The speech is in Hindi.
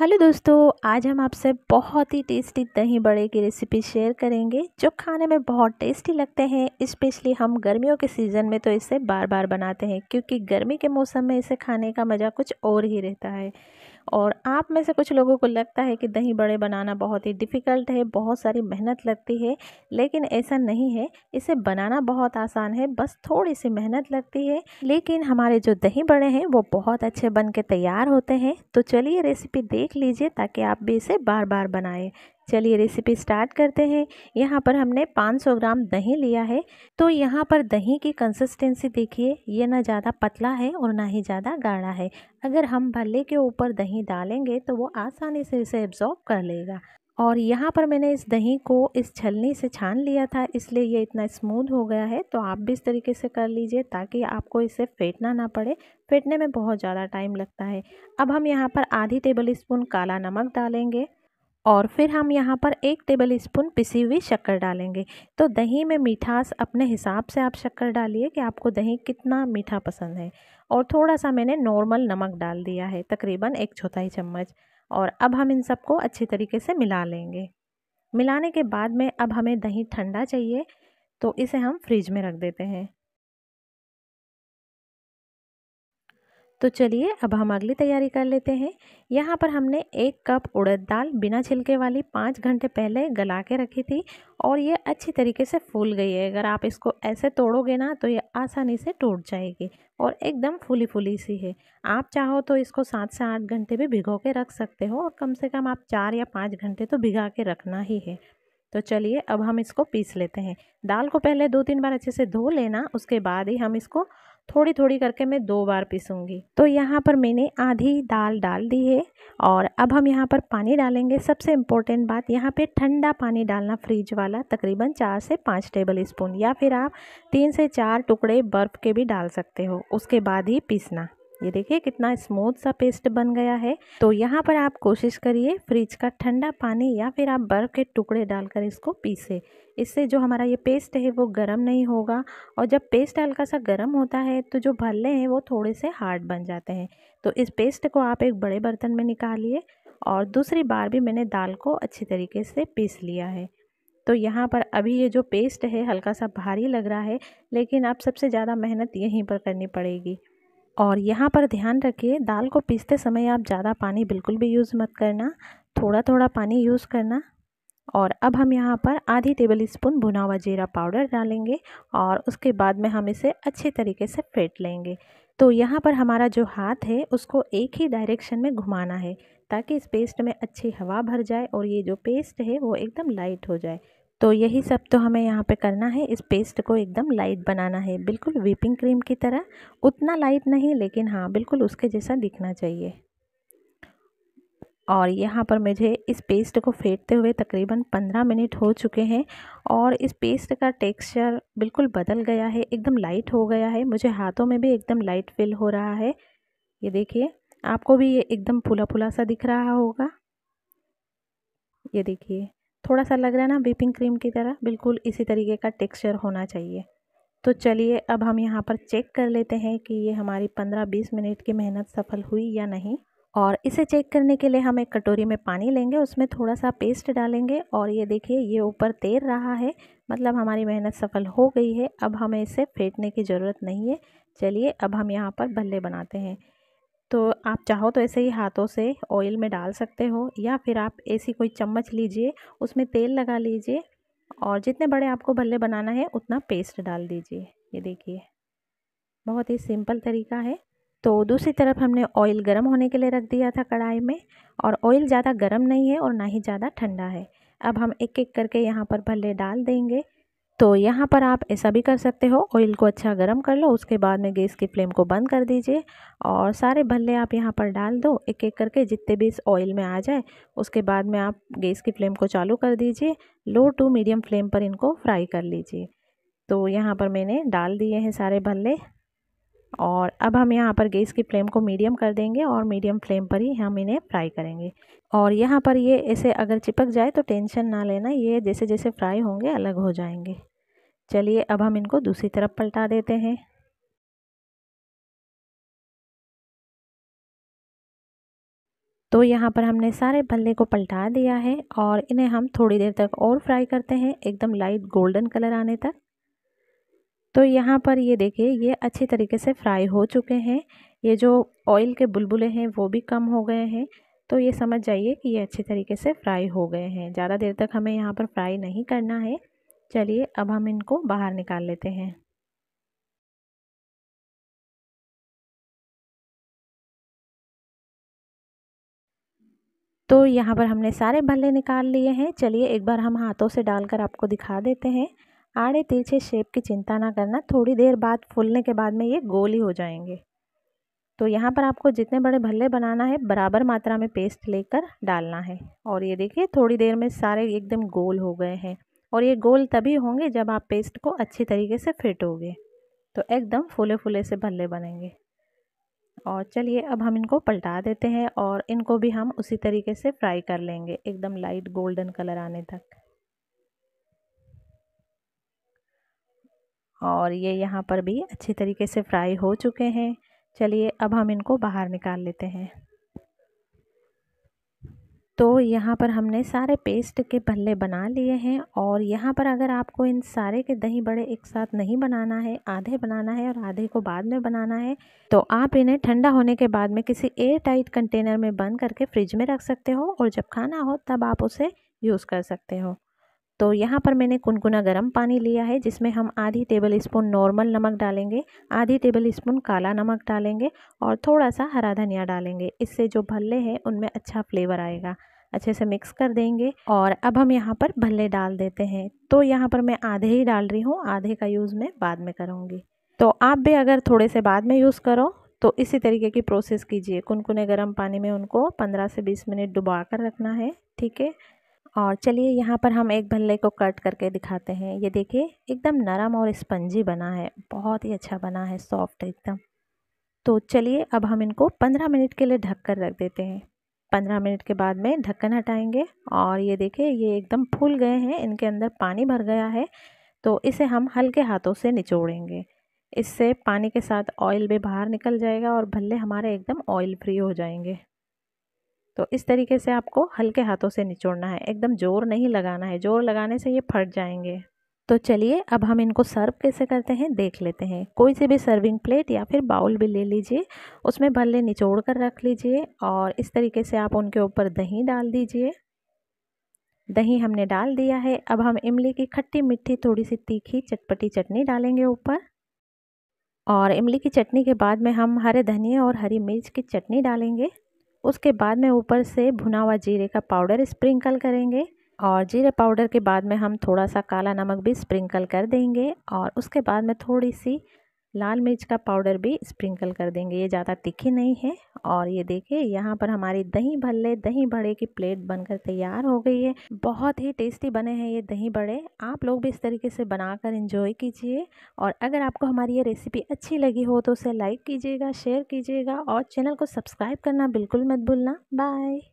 हेलो दोस्तों आज हम आपसे बहुत ही टेस्टी दही बड़े की रेसिपी शेयर करेंगे जो खाने में बहुत टेस्टी लगते हैं स्पेशली हम गर्मियों के सीज़न में तो इसे बार बार बनाते हैं क्योंकि गर्मी के मौसम में इसे खाने का मज़ा कुछ और ही रहता है और आप में से कुछ लोगों को लगता है कि दही बड़े बनाना बहुत ही डिफ़िकल्ट है बहुत सारी मेहनत लगती है लेकिन ऐसा नहीं है इसे बनाना बहुत आसान है बस थोड़ी सी मेहनत लगती है लेकिन हमारे जो दही बड़े हैं वो बहुत अच्छे बन के तैयार होते हैं तो चलिए रेसिपी देख लीजिए ताकि आप भी इसे बार बार बनाएं चलिए रेसिपी स्टार्ट करते हैं यहाँ पर हमने 500 ग्राम दही लिया है तो यहाँ पर दही की कंसिस्टेंसी देखिए ये ना ज़्यादा पतला है और ना ही ज़्यादा गाढ़ा है अगर हम भल्ले के ऊपर दही डालेंगे तो वो आसानी से इसे एब्जॉर्ब कर लेगा और यहाँ पर मैंने इस दही को इस छलनी से छान लिया था इसलिए ये इतना स्मूथ हो गया है तो आप भी इस तरीके से कर लीजिए ताकि आपको इसे फेंटना ना पड़े फेंटने में बहुत ज़्यादा टाइम लगता है अब हम यहाँ पर आधी टेबल स्पून काला नमक डालेंगे और फिर हम यहाँ पर एक टेबल स्पून पिसी हुई शक्कर डालेंगे तो दही में मिठास अपने हिसाब से आप शक्कर डालिए कि आपको दही कितना मीठा पसंद है और थोड़ा सा मैंने नॉर्मल नमक डाल दिया है तकरीबन एक चौथाई चम्मच और अब हम इन सबको अच्छी तरीके से मिला लेंगे मिलाने के बाद में अब हमें दही ठंडा चाहिए तो इसे हम फ्रिज में रख देते हैं तो चलिए अब हम अगली तैयारी कर लेते हैं यहाँ पर हमने एक कप उड़द दाल बिना छिलके वाली पाँच घंटे पहले गला के रखी थी और ये अच्छी तरीके से फूल गई है अगर आप इसको ऐसे तोड़ोगे ना तो ये आसानी से टूट जाएगी और एकदम फूली फूली सी है आप चाहो तो इसको सात से आठ घंटे भी भिगो के रख सकते हो और कम से कम आप चार या पाँच घंटे तो भिगा के रखना ही है तो चलिए अब हम इसको पीस लेते हैं दाल को पहले दो तीन बार अच्छे से धो लेना उसके बाद ही हम इसको थोड़ी थोड़ी करके मैं दो बार पीसूँगी तो यहाँ पर मैंने आधी दाल डाल दी है और अब हम यहाँ पर पानी डालेंगे सबसे इम्पोर्टेंट बात यहाँ पे ठंडा पानी डालना फ्रिज वाला तकरीबन चार से पाँच टेबल स्पून या फिर आप तीन से चार टुकड़े बर्फ़ के भी डाल सकते हो उसके बाद ही पीसना ये देखिए कितना स्मूथ सा पेस्ट बन गया है तो यहाँ पर आप कोशिश करिए फ्रिज का ठंडा पानी या फिर आप बर्फ़ के टुकड़े डालकर इसको पीसे इससे जो हमारा ये पेस्ट है वो गर्म नहीं होगा और जब पेस्ट हल्का सा गर्म होता है तो जो भल्ले हैं वो थोड़े से हार्ड बन जाते हैं तो इस पेस्ट को आप एक बड़े बर्तन में निकालिए और दूसरी बार भी मैंने दाल को अच्छी तरीके से पीस लिया है तो यहाँ पर अभी ये जो पेस्ट है हल्का सा भारी लग रहा है लेकिन आप सबसे ज़्यादा मेहनत यहीं पर करनी पड़ेगी और यहाँ पर ध्यान रखिए दाल को पीसते समय आप ज़्यादा पानी बिल्कुल भी यूज़ मत करना थोड़ा थोड़ा पानी यूज़ करना और अब हम यहाँ पर आधी टेबल स्पून भुना हुआ जीरा पाउडर डालेंगे और उसके बाद में हम इसे अच्छे तरीके से फेंट लेंगे तो यहाँ पर हमारा जो हाथ है उसको एक ही डायरेक्शन में घुमाना है ताकि इस पेस्ट में अच्छी हवा भर जाए और ये जो पेस्ट है वो एकदम लाइट हो जाए तो यही सब तो हमें यहाँ पे करना है इस पेस्ट को एकदम लाइट बनाना है बिल्कुल व्हीपिंग क्रीम की तरह उतना लाइट नहीं लेकिन हाँ बिल्कुल उसके जैसा दिखना चाहिए और यहाँ पर मुझे इस पेस्ट को फेंटते हुए तकरीबन पंद्रह मिनट हो चुके हैं और इस पेस्ट का टेक्सचर बिल्कुल बदल गया है एकदम लाइट हो गया है मुझे हाथों में भी एकदम लाइट फील हो रहा है ये देखिए आपको भी ये एकदम फुला फुला सा दिख रहा होगा ये देखिए थोड़ा सा लग रहा है ना व्हीपिंग क्रीम की तरह बिल्कुल इसी तरीके का टेक्सचर होना चाहिए तो चलिए अब हम यहाँ पर चेक कर लेते हैं कि ये हमारी 15-20 मिनट की मेहनत सफल हुई या नहीं और इसे चेक करने के लिए हम एक कटोरी में पानी लेंगे उसमें थोड़ा सा पेस्ट डालेंगे और ये देखिए ये ऊपर तैर रहा है मतलब हमारी मेहनत सफल हो गई है अब हमें इसे फेंटने की ज़रूरत नहीं है चलिए अब हम यहाँ पर भल्ले बनाते हैं तो आप चाहो तो ऐसे ही हाथों से ऑयल में डाल सकते हो या फिर आप ऐसी कोई चम्मच लीजिए उसमें तेल लगा लीजिए और जितने बड़े आपको भल्ले बनाना है उतना पेस्ट डाल दीजिए ये देखिए बहुत ही सिंपल तरीका है तो दूसरी तरफ हमने ऑयल गर्म होने के लिए रख दिया था कढ़ाई में और ऑयल ज़्यादा गर्म नहीं है और ना ही ज़्यादा ठंडा है अब हम एक एक करके यहाँ पर भल्ले डाल देंगे तो यहाँ पर आप ऐसा भी कर सकते हो ऑयल को अच्छा गर्म कर लो उसके बाद में गैस की फ्लेम को बंद कर दीजिए और सारे भल्ले आप यहाँ पर डाल दो एक एक करके जितने भी इस ऑयल में आ जाए उसके बाद में आप गैस की फ्लेम को चालू कर दीजिए लो टू मीडियम फ्लेम पर इनको फ्राई कर लीजिए तो यहाँ पर मैंने डाल दिए हैं सारे भल्ले और अब हम यहाँ पर गैस की फ्लेम को मीडियम कर देंगे और मीडियम फ्लेम पर ही हम इन्हें फ्राई करेंगे और यहाँ पर ये ऐसे अगर चिपक जाए तो टेंशन ना लेना ये जैसे जैसे फ्राई होंगे अलग हो जाएंगे चलिए अब हम इनको दूसरी तरफ पलटा देते हैं तो यहाँ पर हमने सारे भल्ले को पलटा दिया है और इन्हें हम थोड़ी देर तक और फ्राई करते हैं एकदम लाइट गोल्डन कलर आने तक तो यहाँ पर ये देखिए ये अच्छी तरीके से फ्राई हो चुके हैं ये जो ऑयल के बुलबुले हैं वो भी कम हो गए हैं तो ये समझ जाइए कि ये अच्छे तरीके से फ्राई हो गए हैं ज़्यादा देर तक हमें यहाँ पर फ्राई नहीं करना है चलिए अब हम इनको बाहर निकाल लेते हैं तो यहाँ पर हमने सारे भल्ले निकाल लिए हैं चलिए एक बार हम हाथों से डालकर आपको दिखा देते हैं आड़े तिरछे शेप की चिंता ना करना थोड़ी देर बाद फूलने के बाद में ये गोल ही हो जाएंगे तो यहाँ पर आपको जितने बड़े भल्ले बनाना है बराबर मात्रा में पेस्ट लेकर डालना है और ये देखिए थोड़ी देर में सारे एकदम गोल हो गए हैं और ये गोल तभी होंगे जब आप पेस्ट को अच्छी तरीके से फिटोगे तो एकदम फूले फूले से भल्ले बनेंगे और चलिए अब हम इनको पलटा देते हैं और इनको भी हम उसी तरीके से फ्राई कर लेंगे एकदम लाइट गोल्डन कलर आने तक और ये यहाँ पर भी अच्छी तरीके से फ्राई हो चुके हैं चलिए अब हम इनको बाहर निकाल लेते हैं तो यहाँ पर हमने सारे पेस्ट के भल्ले बना लिए हैं और यहाँ पर अगर आपको इन सारे के दही बड़े एक साथ नहीं बनाना है आधे बनाना है और आधे को बाद में बनाना है तो आप इन्हें ठंडा होने के बाद में किसी एयर टाइट कंटेनर में बंद करके फ्रिज में रख सकते हो और जब खाना हो तब आप उसे यूज़ कर सकते हो तो यहाँ पर मैंने कुनकुना गर्म पानी लिया है जिसमें हम आधी टेबल स्पून नॉर्मल नमक डालेंगे आधी टेबल स्पून काला नमक डालेंगे और थोड़ा सा हरा धनिया डालेंगे इससे जो भल्ले हैं उनमें अच्छा फ्लेवर आएगा अच्छे से मिक्स कर देंगे और अब हम यहाँ पर भल्ले डाल देते हैं तो यहाँ पर मैं आधे ही डाल रही हूँ आधे का यूज़ मैं बाद में करूँगी तो आप भी अगर थोड़े से बाद में यूज़ करो तो इसी तरीके की प्रोसेस कीजिए कुनकुने गर्म पानी में उनको 15 से 20 मिनट डुबा कर रखना है ठीक है और चलिए यहाँ पर हम एक भल्ले को कट करके दिखाते हैं ये देखिए एकदम नरम और स्पंजी बना है बहुत ही अच्छा बना है सॉफ्ट एकदम तो चलिए अब हम इनको पंद्रह मिनट के लिए ढक कर रख देते हैं पंद्रह मिनट के बाद में ढक्कन हटाएंगे और ये देखिए ये एकदम फूल गए हैं इनके अंदर पानी भर गया है तो इसे हम हल्के हाथों से निचोड़ेंगे इससे पानी के साथ ऑयल भी बाहर निकल जाएगा और भल्ले हमारे एकदम ऑयल फ्री हो जाएंगे तो इस तरीके से आपको हल्के हाथों से निचोड़ना है एकदम जोर नहीं लगाना है जोर लगाने से ये फट जाएंगे तो चलिए अब हम इनको सर्व कैसे करते हैं देख लेते हैं कोई से भी सर्विंग प्लेट या फिर बाउल भी ले लीजिए उसमें भल्ले निचोड़ कर रख लीजिए और इस तरीके से आप उनके ऊपर दही डाल दीजिए दही हमने डाल दिया है अब हम इमली की खट्टी मिट्टी थोड़ी सी तीखी चटपटी चटनी डालेंगे ऊपर और इमली की चटनी के बाद में हम हरे धनिया और हरी मिर्च की चटनी डालेंगे उसके बाद में ऊपर से भुना हुआ जीरे का पाउडर स्प्रिंकल करेंगे और जीरे पाउडर के बाद में हम थोड़ा सा काला नमक भी स्प्रिंकल कर देंगे और उसके बाद में थोड़ी सी लाल मिर्च का पाउडर भी स्प्रिंकल कर देंगे ये ज़्यादा तीखी नहीं है और ये देखिए यहाँ पर हमारी दही भल्ले दही बड़े की प्लेट बनकर तैयार हो गई है बहुत ही टेस्टी बने हैं ये दही बड़े आप लोग भी इस तरीके से बनाकर एंजॉय कीजिए और अगर आपको हमारी ये रेसिपी अच्छी लगी हो तो उसे लाइक कीजिएगा शेयर कीजिएगा और चैनल को सब्सक्राइब करना बिल्कुल मत भूलना बाय